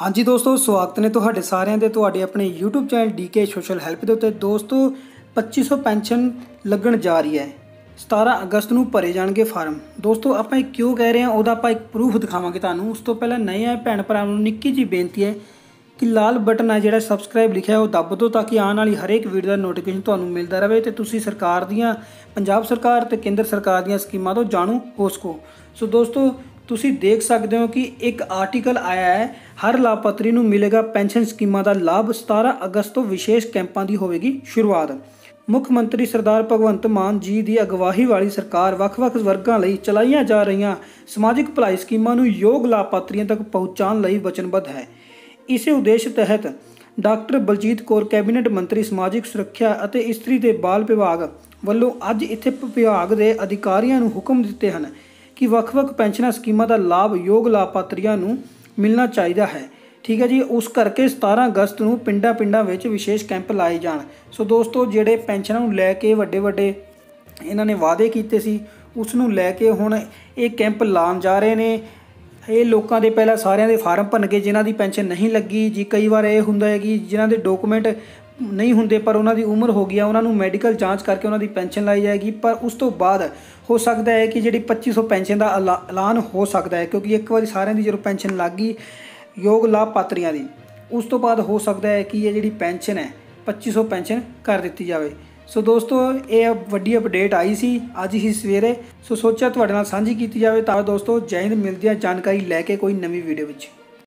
ਹਾਂਜੀ ਦੋਸਤੋ ਸਵਾਗਤ ਨੇ ਤੁਹਾਡੇ ਸਾਰਿਆਂ ਦੇ ਤੁਹਾਡੇ ਆਪਣੇ YouTube channel DK Social Help ਦੇ ਉੱਤੇ ਦੋਸਤੋ 2500 ਪੈਨਸ਼ਨ ਲੱਗਣ ਜਾ ਰਹੀ ਹੈ 17 ਅਗਸਤ ਨੂੰ ਭਰੇ ਜਾਣਗੇ ਫਾਰਮ ਦੋਸਤੋ ਆਪਾਂ ਇਹ ਕਿਉਂ ਕਹਿ ਰਹੇ ਹਾਂ ਉਹਦਾ ਆਪਾਂ ਇੱਕ ਪ੍ਰੂਫ ਦਿਖਾਵਾਂਗੇ ਤੁਹਾਨੂੰ ਉਸ ਤੋਂ ਪਹਿਲਾਂ ਨਏ ਆਏ ਭੈਣ ਭਰਾਵਾਂ ਨੂੰ ਨਿੱਕੀ ਜੀ ਬੇਨਤੀ ਹੈ ਕਿ ਲਾਲ ਬਟਨ ਆ ਜਿਹੜਾ ਸਬਸਕ੍ਰਾਈਬ ਲਿਖਿਆ ਉਹ ਦੱਬ ਦਿਓ ਤਾਂ ਕਿ ਆਉਣ ਵਾਲੀ ਹਰੇਕ ਵੀਡੀਓ ਦਾ ਨੋਟੀਫਿਕੇਸ਼ਨ ਤੁਹਾਨੂੰ ਮਿਲਦਾ ਰਹੇ ਤੇ ਤੁਸੀਂ ਸਰਕਾਰ ਦੀਆਂ ਪੰਜਾਬ ਸਰਕਾਰ ਤੇ ਕੇਂਦਰ ਸਰਕਾਰ ਦੀਆਂ ਸਕੀਮਾਂ ਤੋਂ ਜਾਣੂ ਹੋ ਸਕੋ ਸੋ ਦੋਸਤੋ ਤੁਸੀਂ ਦੇਖ ਸਕਦੇ ਹੋ ਕਿ ਇੱਕ ਆਰਟੀਕਲ ਆਇਆ ਹੈ ਹਰ ਲਾਭਪਾਤਰੀ ਨੂੰ ਮਿਲੇਗਾ ਪੈਨਸ਼ਨ ਸਕੀਮਾਂ ਦਾ ਲਾਭ 17 ਅਗਸਤ ਤੋਂ ਵਿਸ਼ੇਸ਼ ਕੈਂਪਾਂ ਦੀ ਹੋਵੇਗੀ ਸ਼ੁਰੂਆਤ ਮੁੱਖ ਮੰਤਰੀ ਸਰਦਾਰ ਭਗਵੰਤ ਮਾਨ ਜੀ ਦੀ ਅਗਵਾਈ ਵਾਲੀ ਸਰਕਾਰ ਵੱਖ-ਵੱਖ ਵਰਗਾਂ ਲਈ ਚਲਾਈਆਂ ਜਾ ਰਹੀਆਂ ਸਮਾਜਿਕ ਭਲਾਈ ਸਕੀਮਾਂ ਨੂੰ ਯੋਗ ਲਾਭਪਾਤਰੀਆਂ ਤੱਕ ਪਹੁੰਚਾਉਣ ਲਈ ਵਚਨਬੱਧ ਹੈ ਇਸੇ ਉਦੇਸ਼ ਤਹਿਤ ਡਾਕਟਰ ਬਲਜੀਤ ਕੌਰ ਕੈਬਨਿਟ ਮੰਤਰੀ ਸਮਾਜਿਕ ਸੁਰੱਖਿਆ ਅਤੇ ਇਸਤਰੀ ਤੇ ਬਾਲ ਵਿਭਾਗ ਵੱਲੋਂ ਅੱਜ ਇੱਥੇ ਵਿਭਾਗ ਦੇ ਅਧਿਕਾਰੀਆਂ ਨੂੰ ਹੁਕਮ ਦਿੱਤੇ ਹਨ ਕਿ ਵੱਖ-ਵੱਖ ਪੈਨਸ਼ਨਾਂ ਸਕੀਮਾਂ ਦਾ ਲਾਭ ਯੋਗ ਲਾਭਪਾਤਰੀਆਂ ਨੂੰ ਮਿਲਣਾ ਚਾਹੀਦਾ ਹੈ ਠੀਕ ਹੈ ਜੀ ਉਸ ਕਰਕੇ 17 ਅਗਸਤ ਨੂੰ ਪਿੰਡਾਂ-ਪਿੰਡਾਂ ਵਿੱਚ ਵਿਸ਼ੇਸ਼ ਕੈਂਪ ਲਾਏ ਜਾਣ ਸੋ ਦੋਸਤੋ ਜਿਹੜੇ ਪੈਨਸ਼ਨਾਂ ਨੂੰ ਲੈ ਕੇ ਵੱਡੇ-ਵੱਡੇ ਇਹਨਾਂ ਨੇ ਵਾਅਦੇ ਕੀਤੇ ਸੀ ਉਸ ਨੂੰ ਲੈ ਕੇ ਹੁਣ ਇਹ ਕੈਂਪ ਲਾਉਣ ਜਾ ਰਹੇ ਨੇ ਇਹ ਲੋਕਾਂ ਦੇ ਪਹਿਲਾਂ ਸਾਰਿਆਂ ਦੇ ਫਾਰਮ ਭਰਨਗੇ ਜਿਨ੍ਹਾਂ ਦੀ ਪੈਨਸ਼ਨ ਨਹੀਂ ਲੱਗੀ ਜੀ ਕਈ ਵਾਰ ਇਹ ਹੁੰਦਾ ਹੈ ਕਿ ਜਿਨ੍ਹਾਂ ਦੇ ਡਾਕੂਮੈਂਟ ਨਹੀਂ ਹੁੰਦੇ ਪਰ ਉਹਨਾਂ ਦੀ ਉਮਰ ਹੋ ਗਈ ਆ ਉਹਨਾਂ ਨੂੰ ਮੈਡੀਕਲ ਜਾਂਚ ਕਰਕੇ ਉਹਨਾਂ ਦੀ ਪੈਨਸ਼ਨ ਲਈ ਜਾਏਗੀ ਪਰ ਉਸ ਤੋਂ ਬਾਅਦ ਹੋ ਸਕਦਾ ਹੈ ਕਿ ਜਿਹੜੀ 2500 ਪੈਨਸ਼ਨ ਦਾ ਐਲਾਨ ਹੋ ਸਕਦਾ ਹੈ ਕਿਉਂਕਿ ਇੱਕ ਵਾਰੀ ਸਾਰਿਆਂ ਦੀ ਜਦੋਂ ਪੈਨਸ਼ਨ ਲੱਗ ਗਈ ਯੋਗ ਲਾਭਪਾਤਰੀਆਂ ਦੀ ਉਸ ਤੋਂ ਬਾਅਦ ਹੋ ਸਕਦਾ ਹੈ ਕਿ ਇਹ ਜਿਹੜੀ ਪੈਨਸ਼ਨ ਹੈ 2500 ਪੈਨਸ਼ਨ ਕਰ ਦਿੱਤੀ ਜਾਵੇ ਸੋ ਦੋਸਤੋ ਇਹ ਵੱਡੀ ਅਪਡੇਟ ਆਈ ਸੀ ਅੱਜ ਹੀ ਸਵੇਰੇ ਸੋ ਸੋਚਿਆ ਤੁਹਾਡੇ ਨਾਲ ਸਾਂਝੀ ਕੀਤੀ ਜਾਵੇ ਤਾਂ ਦੋਸਤੋ ਜੈ ਹਿੰਦ ਮਿਲਦੀ ਹੈ ਜਾਣਕਾਰੀ ਲੈ ਕੇ ਕੋਈ ਨਵੀਂ ਵੀਡੀਓ ਵਿੱਚ